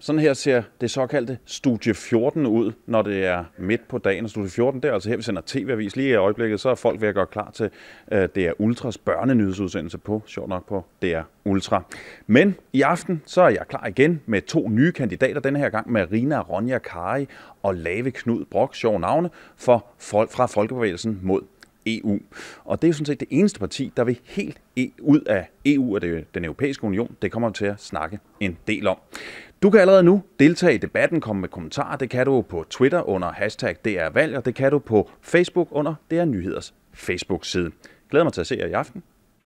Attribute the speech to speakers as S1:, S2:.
S1: Sådan her ser det såkaldte Studie 14 ud, når det er midt på dagen. Og Studie 14, det er altså her, vi sender tv-avis lige i øjeblikket, så er folk ved at gøre klar til uh, øh, DR Ultras børnenyhedsudsendelse på, sjovt nok på DR Ultra. Men i aften, så er jeg klar igen med to nye kandidater, denne her gang med Rina Ronja Kari og Lave Knud Brock, sjov navne, for folk fra Folkebevægelsen mod EU. Og det er jo sådan set det eneste parti, der vil helt e, ud af EU og det, den europæiske union. Det kommer vi til at snakke en del om. Du kan allerede nu deltage i debatten, komme med kommentarer. Det kan du på Twitter under hashtag DRValg, og det kan du på Facebook under DR Nyheders Facebook-side. Glæder mig til at se jer i aften.